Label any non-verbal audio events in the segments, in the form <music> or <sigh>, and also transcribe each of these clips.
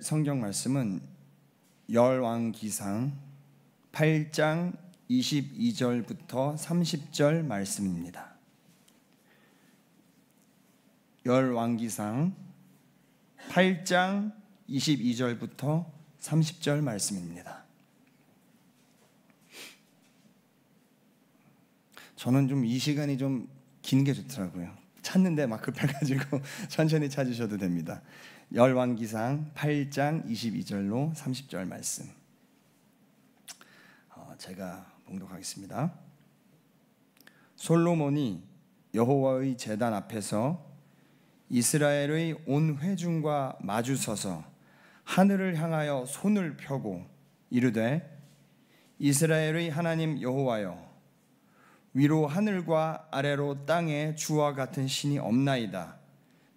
성경 말씀은 열왕기상 8장 22절부터 30절 말씀입니다. 열왕기상 8장 22절부터 30절 말씀입니다. 저는 좀 이 시간이 좀 긴 게 좋더라고요. 찾는데 막 급해가지고 <laughs> 천천히 찾으셔도 됩니다. 열왕기상 8장 22절로 30절 말씀. 어, 제가 봉독하겠습니다. 솔로몬이 여호와의 제단 앞에서 이스라엘의 온 회중과 마주 서서 하늘을 향하여 손을 펴고 이르되 이스라엘의 하나님 여호와여 위로 하늘과 아래로 땅에 주와 같은 신이 없나이다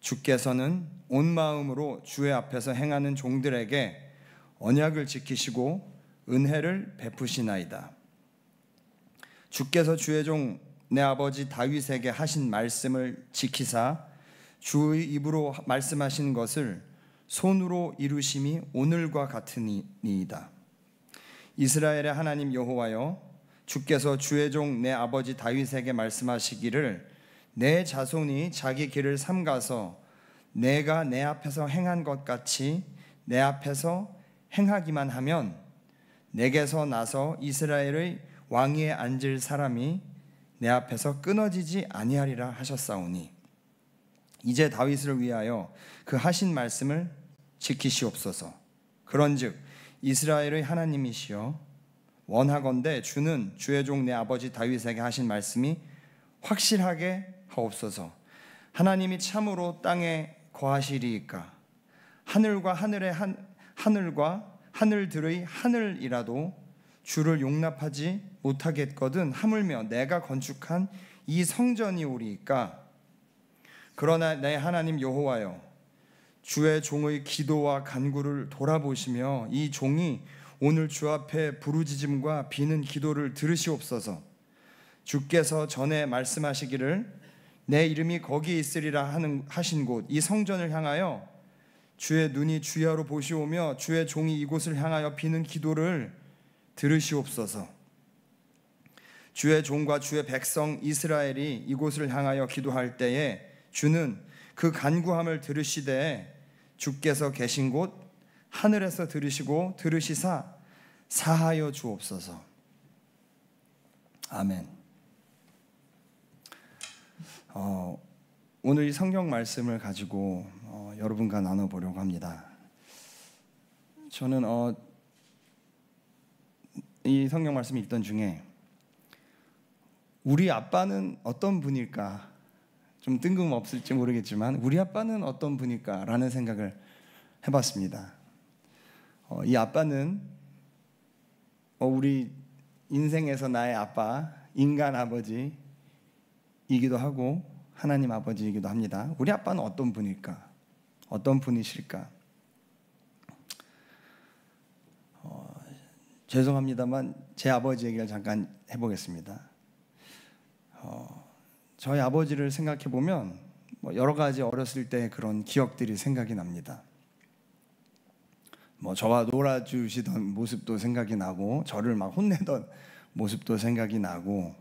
주께서는 온 마음으로 주의 앞에서 행하는 종들에게 언약을 지키시고 은혜를 베푸시나이다. 주께서 주의 종 내 아버지 다윗에게 하신 말씀을 지키사 주의 입으로 말씀하신 것을 손으로 이루심이 오늘과 같으니이다. 이스라엘의 하나님 여호와여 주께서 주의 종 내 아버지 다윗에게 말씀하시기를 내 자손이 자기 길을 삼가서 내가 내 앞에서 행한 것 같이 내 앞에서 행하기만 하면 내게서 나서 이스라엘의 왕위에 앉을 사람이 내 앞에서 끊어지지 아니하리라 하셨사오니 이제 다윗을 위하여 그 하신 말씀을 지키시옵소서. 그런즉 이스라엘의 하나님이시여 원하건대 주는 주의 종 내 아버지 다윗에게 하신 말씀이 확실하게 하옵소서. 하나님이 참으로 땅에 거하시리이까 하늘과 하늘의 한, 하늘과 하늘들의 하늘이라도 주를 용납하지 못하겠거든 하물며 내가 건축한 이 성전이 오리이까 그러나 내 하나님 여호와여 주의 종의 기도와 간구를 돌아보시며 이 종이 오늘 주 앞에 부르짖음과 비는 기도를 들으시옵소서 주께서 전에 말씀하시기를 내 이름이 거기 있으리라 하는 하신 곳 이 성전을 향하여 주의 눈이 주야로 보시오며 주의 종이 이곳을 향하여 비는 기도를 들으시옵소서. 주의 종과 주의 백성 이스라엘이 이곳을 향하여 기도할 때에 주는 그 간구함을 들으시되 주께서 계신 곳 하늘에서 들으시고 들으시사 사하여 주옵소서. 아멘. 어, 오늘 이 성경 말씀을 가지고 어, 여러분과 나눠보려고 합니다. 저는 어, 이 성경 말씀 읽던 중에 우리 아빠는 어떤 분일까 좀 뜬금없을지 모르겠지만 우리 아빠는 어떤 분일까라는 생각을 해봤습니다. 어, 이 아빠는 어, 우리 인생에서 나의 아빠, 인간 아버지, 이기도 하고 하나님 아버지이기도 합니다. 우리 아빠는 어떤 분일까? 어떤 분이실까? 어, 죄송합니다만 제 아버지 얘기를 잠깐 해보겠습니다. 어, 저희 아버지를 생각해 보면 뭐 여러 가지 어렸을 때 그런 기억들이 생각이 납니다. 뭐 저와 놀아주시던 모습도 생각이 나고 저를 막 혼내던 <laughs> 모습도 생각이 나고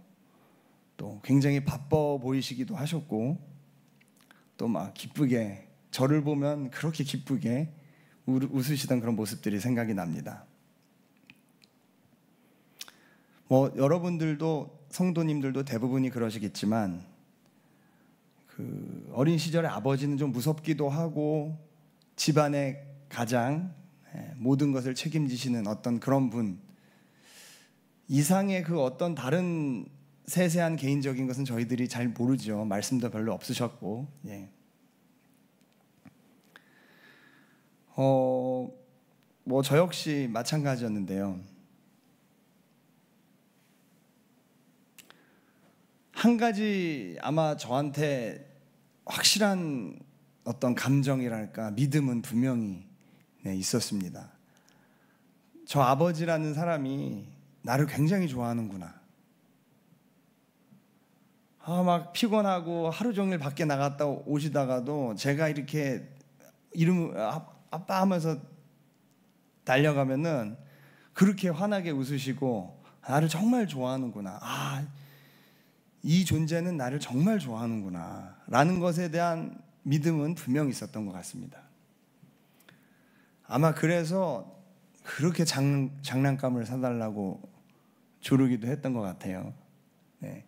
또 굉장히 바빠 보이시기도 하셨고 또 막 기쁘게 저를 보면 그렇게 기쁘게 웃으시던 그런 모습들이 생각이 납니다. 뭐 여러분들도 성도님들도 대부분이 그러시겠지만 그 어린 시절에 아버지는 좀 무섭기도 하고 집안의 가장 네, 모든 것을 책임지시는 어떤 그런 분 이상의 그 어떤 다른 세세한 개인적인 것은 저희들이 잘 모르죠. 말씀도 별로 없으셨고. 예. 어, 뭐저 역시 마찬가지였는데요. 한 가지 아마 저한테 확실한 어떤 감정이랄까 믿음은 분명히 네, 있었습니다. 저 아버지라는 사람이 나를 굉장히 좋아하는구나. 아, 막 피곤하고 하루 종일 밖에 나갔다 오시다가도 제가 이렇게 이름 아, 아빠 하면서 달려가면은 그렇게 환하게 웃으시고 나를 정말 좋아하는구나. 아, 이 존재는 나를 정말 좋아하는구나. 라는 것에 대한 믿음은 분명 있었던 것 같습니다. 아마 그래서 그렇게 장, 장난감을 사달라고 조르기도 했던 것 같아요. 네.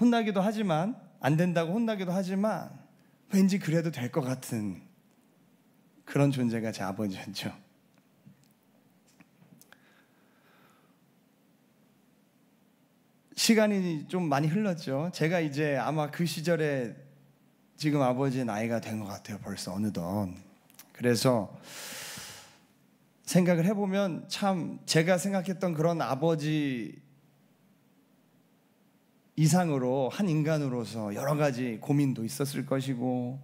혼나기도 하지만 안 된다고 혼나기도 하지만 왠지 그래도 될 것 같은 그런 존재가 제 아버지였죠. 시간이 좀 많이 흘렀죠. 제가 이제 아마 그 시절에 지금 아버지 나이가 된 것 같아요. 벌써 어느덧. 그래서 생각을 해보면 참 제가 생각했던 그런 아버지 이상으로 한 인간으로서 여러 가지 고민도 있었을 것이고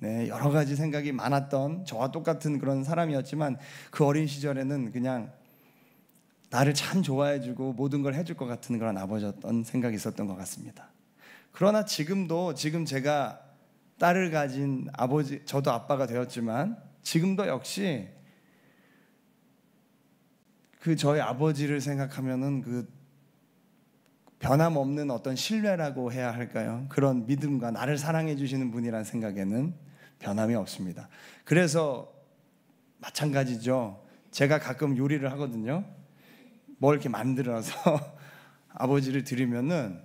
네, 여러 가지 생각이 많았던 저와 똑같은 그런 사람이었지만 그 어린 시절에는 그냥 나를 참 좋아해주고 모든 걸 해줄 것 같은 그런 아버지였던 생각이 있었던 것 같습니다. 그러나 지금도 지금 제가 딸을 가진 아버지, 저도 아빠가 되었지만 지금도 역시 그 저희 아버지를 생각하면은 그 변함없는 어떤 신뢰라고 해야 할까요? 그런 믿음과 나를 사랑해 주시는 분이란 생각에는 변함이 없습니다. 그래서 마찬가지죠. 제가 가끔 요리를 하거든요. 뭘 이렇게 만들어서 <laughs> 아버지를 드리면은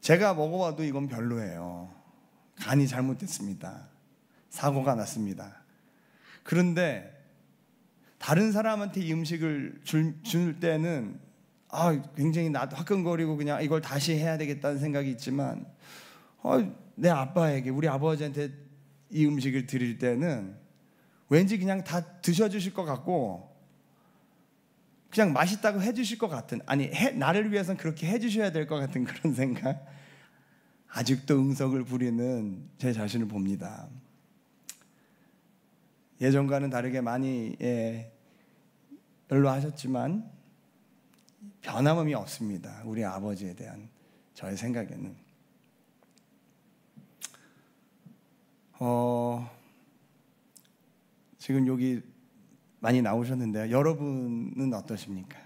제가 먹어봐도 이건 별로예요. 간이 잘못됐습니다. 사고가 났습니다. 그런데 다른 사람한테 이 음식을 줄, 줄 때는 아, 굉장히 나 화끈거리고 그냥 이걸 다시 해야 되겠다는 생각이 있지만 아, 내 아빠에게 우리 아버지한테 이 음식을 드릴 때는 왠지 그냥 다 드셔 주실 것 같고 그냥 맛있다고 해 주실 것 같은 아니 해, 나를 위해선 그렇게 해 주셔야 될 것 같은 그런 <laughs> 생각 아직도 응석을 부리는 제 자신을 봅니다. 예전과는 다르게 많이 예, 연로하셨지만 변함이 없습니다. 우리 아버지에 대한 저의 생각에는. 어, 지금 여기 많이 나오셨는데요. 여러분은 어떠십니까?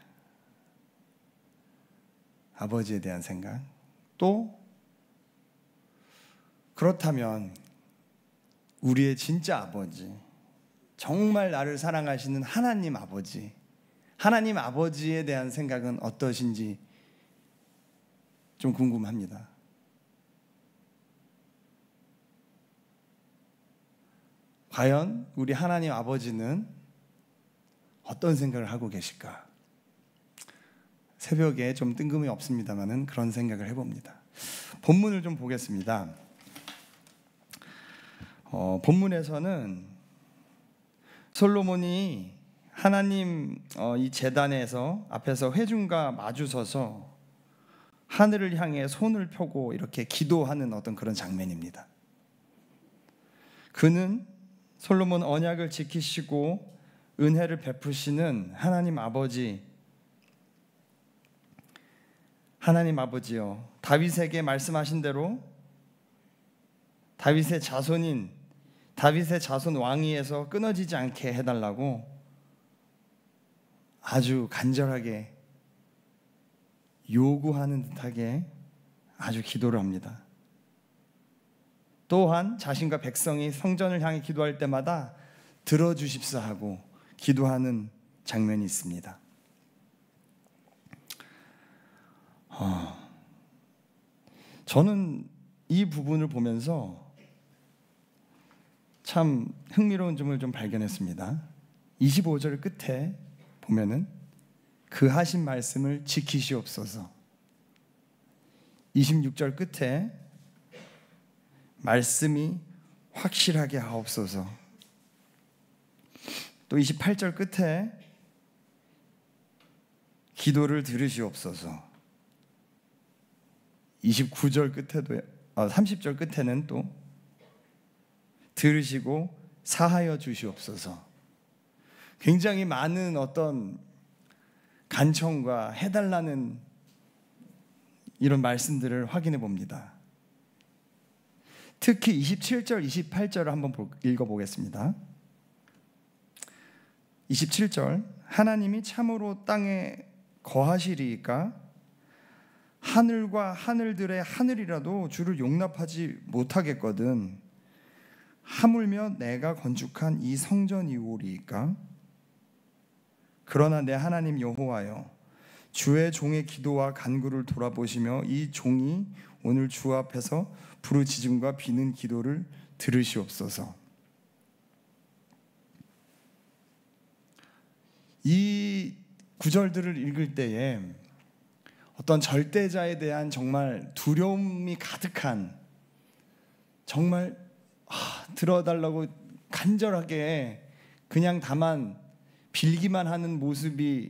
아버지에 대한 생각. 또, 그렇다면, 우리의 진짜 아버지, 정말 나를 사랑하시는 하나님 아버지, 하나님 아버지에 대한 생각은 어떠신지 좀 궁금합니다. 과연 우리 하나님 아버지는 어떤 생각을 하고 계실까? 새벽에 좀 뜬금이 없습니다만은 그런 생각을 해봅니다. 본문을 좀 보겠습니다. 어, 본문에서는 솔로몬이 하나님 어, 이 재단에서 앞에서 회중과 마주서서 하늘을 향해 손을 펴고 이렇게 기도하는 어떤 그런 장면입니다. 그는 솔로몬 언약을 지키시고 은혜를 베푸시는 하나님 아버지 하나님 아버지요 다윗에게 말씀하신 대로 다윗의 자손인 다윗의 자손 왕위에서 끊어지지 않게 해달라고 아주 간절하게 요구하는 듯하게 아주 기도를 합니다. 또한 자신과 백성이 성전을 향해 기도할 때마다 들어주십사 하고 기도하는 장면이 있습니다. 어, 저는 이 부분을 보면서 참 흥미로운 점을 좀 발견했습니다. 25절 끝에 보면은 그 하신 말씀을 지키시옵소서. 26절 끝에 말씀이 확실하게 하옵소서. 또 28절 끝에 기도를 들으시옵소서. 29절 끝에도 아, 어, 30절 끝에는 또 들으시고 사하여 주시옵소서. 굉장히 많은 어떤 간청과 해달라는 이런 말씀들을 확인해 봅니다. 특히 27절, 28절을 한번 읽어보겠습니다. 27절, 하나님이 참으로 땅에 거하시리까 하늘과 하늘들의 하늘이라도 주를 용납하지 못하겠거든 하물며 내가 건축한 이성전이오리이 그러나 내 하나님 여호와여 주의 종의 기도와 간구를 돌아보시며 이 종이 오늘 주 앞에서 부르짖음과 비는 기도를 들으시옵소서. 이 구절들을 읽을 때에 어떤 절대자에 대한 정말 두려움이 가득한 정말 아, 들어달라고 간절하게 그냥 다만 빌기만 하는 모습이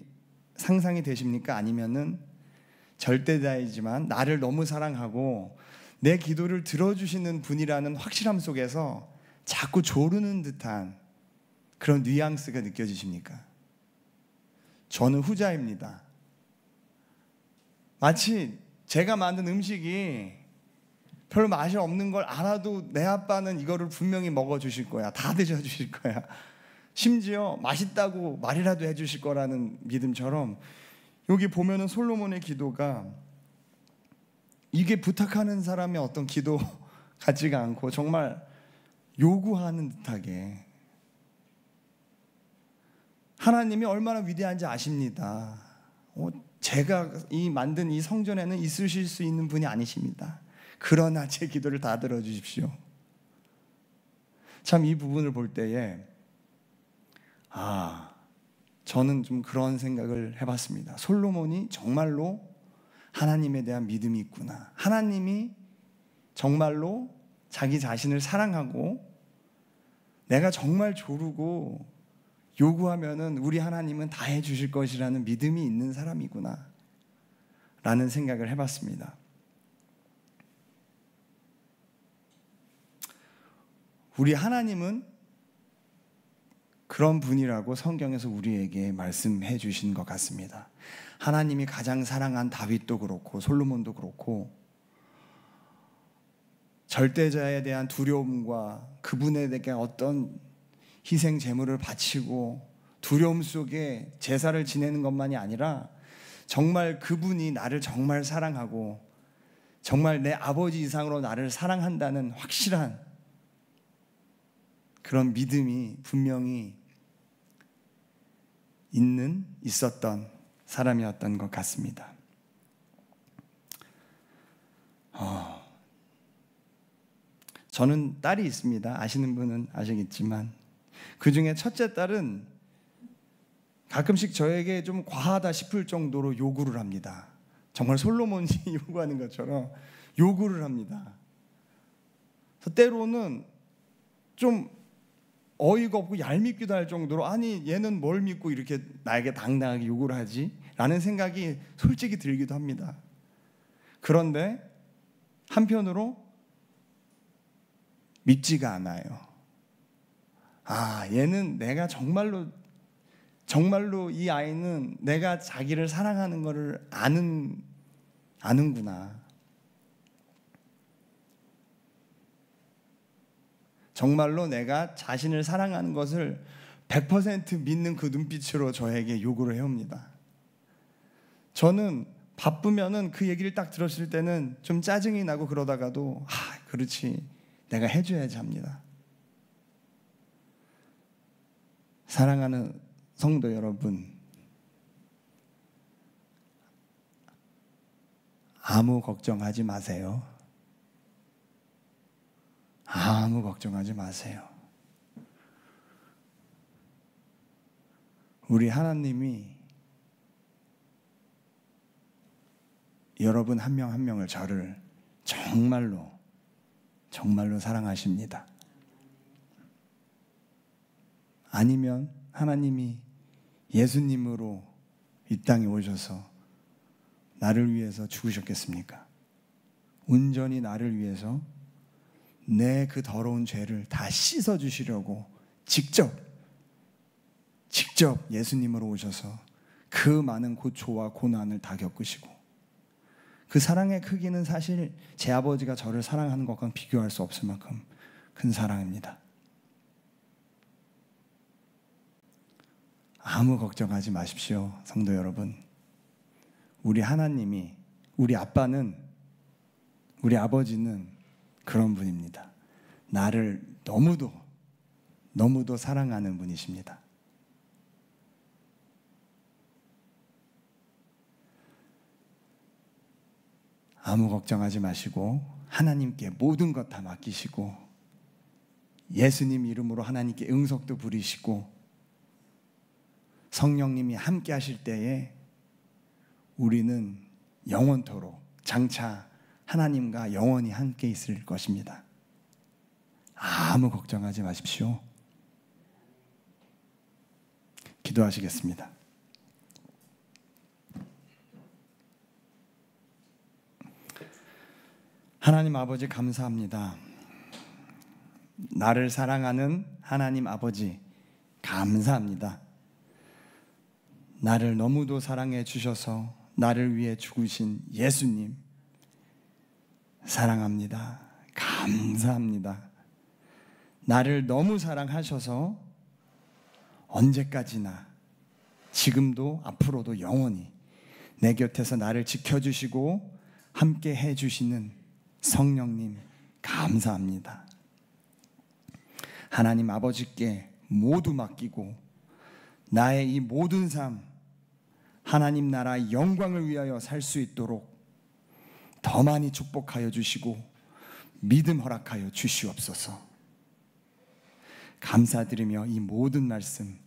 상상이 되십니까? 아니면은 절대자이지만 나를 너무 사랑하고 내 기도를 들어주시는 분이라는 확실함 속에서 자꾸 조르는 듯한 그런 뉘앙스가 느껴지십니까? 저는 후자입니다. 마치 제가 만든 음식이 별로 맛이 없는 걸 알아도 내 아빠는 이거를 분명히 먹어주실 거야. 다 드셔주실 거야. 심지어 맛있다고 말이라도 해주실 거라는 믿음처럼 여기 보면은 솔로몬의 기도가 이게 부탁하는 사람의 어떤 기도 <laughs> 같지가 않고 정말 요구하는 듯하게 하나님이 얼마나 위대한지 아십니다. 어, 제가 이 만든 이 성전에는 있으실 수 있는 분이 아니십니다. 그러나 제 기도를 다 들어주십시오. 참 이 부분을 볼 때에 아, 저는 좀 그런 생각을 해봤습니다. 솔로몬이 정말로 하나님에 대한 믿음이 있구나. 하나님이 정말로 자기 자신을 사랑하고 내가 정말 조르고 요구하면은 우리 하나님은 다 해주실 것이라는 믿음이 있는 사람이구나. 라는 생각을 해봤습니다. 우리 하나님은 그런 분이라고 성경에서 우리에게 말씀해 주신 것 같습니다. 하나님이 가장 사랑한 다윗도 그렇고 솔로몬도 그렇고 절대자에 대한 두려움과 그분에게 어떤 희생 제물을 바치고 두려움 속에 제사를 지내는 것만이 아니라 정말 그분이 나를 정말 사랑하고 정말 내 아버지 이상으로 나를 사랑한다는 확실한 그런 믿음이 분명히 있는, 있었던 사람이었던 것 같습니다. 어, 저는 딸이 있습니다. 아시는 분은 아시겠지만 그 중에 첫째 딸은 가끔씩 저에게 좀 과하다 싶을 정도로 요구를 합니다. 정말 솔로몬이 <laughs> 요구하는 것처럼 요구를 합니다. 때로는 좀 어이가 없고 얄밉기도 할 정도로 아니 얘는 뭘 믿고 이렇게 나에게 당당하게 욕을 하지? 라는 생각이 솔직히 들기도 합니다. 그런데 한편으로 믿지가 않아요. 아, 얘는 내가 정말로 정말로 이 아이는 내가 자기를 사랑하는 것을 아는 아는구나. 정말로 내가 자신을 사랑하는 것을 100% 믿는 그 눈빛으로 저에게 요구를 해옵니다. 저는 바쁘면은 그 얘기를 딱 들었을 때는 좀 짜증이 나고 그러다가도 아, 그렇지. 내가 해줘야지 합니다. 사랑하는 성도 여러분, 아무 걱정하지 마세요. 아무 걱정하지 마세요. 우리 하나님이 여러분 한 명한 한 명을 저를 정말로 정말로 사랑하십니다. 아니면 하나님이 예수님으로 이 땅에 오셔서 나를 위해서 죽으셨겠습니까? 온전히 나를 위해서 내그 더러운 죄를 다 씻어 주시려고 직접 직접 예수님으로 오셔서 그 많은 고초와 그 고난을 다 겪으시고 그 사랑의 크기는 사실 제 아버지가 저를 사랑하는 것과 비교할 수 없을 만큼 큰 사랑입니다. 아무 걱정하지 마십시오, 성도 여러분. 우리 하나님이, 우리 아빠는, 우리 아버지는 그런 분입니다. 나를 너무도, 너무도 사랑하는 분이십니다. 아무 걱정하지 마시고 하나님께 모든 것 다 맡기시고 예수님 이름으로 하나님께 응석도 부리시고 성령님이 함께 하실 때에 우리는 영원토록 장차 하나님과 영원히 함께 있을 것입니다. 아무 걱정하지 마십시오. 기도하시겠습니다. 하나님 아버지 감사합니다. 나를 사랑하는 하나님 아버지 감사합니다. 나를 너무도 사랑해 주셔서 나를 위해 죽으신 예수님 사랑합니다. 감사합니다. 나를 너무 사랑하셔서 언제까지나 지금도 앞으로도 영원히 내 곁에서 나를 지켜주시고 함께 해주시는 성령님 감사합니다. 하나님 아버지께 모두 맡기고 나의 이 모든 삶 하나님 나라 영광을 위하여 살 수 있도록 더 많이 축복하여 주시고 믿음 허락하여 주시옵소서. 감사드리며 이 모든 말씀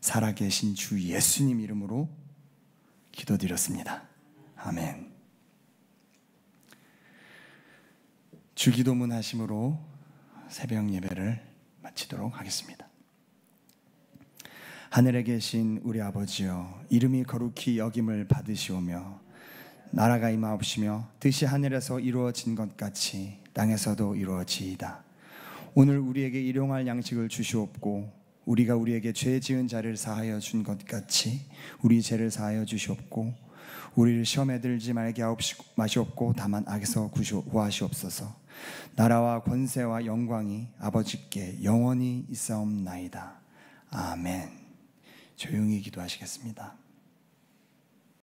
살아계신 주 예수님 이름으로 기도드렸습니다. 아멘. 주기도문 하심으로 새벽 예배를 마치도록 하겠습니다. 하늘에 계신 우리 아버지여 이름이 거룩히 여김을 받으시오며 나라가 임하옵시며 뜻이 하늘에서 이루어진 것 같이 땅에서도 이루어지이다. 오늘 우리에게 일용할 양식을 주시옵고 우리가 우리에게 죄 지은 자를 사하여 준 것 같이 우리 죄를 사하여 주시옵고 우리를 시험에 들지 말게 하옵시, 고 다만 악에서 구하시옵소서 나라와 권세와 영광이 아버지께 영원히 있사옵나이다. 아멘. 조용히 기도하시겠습니다.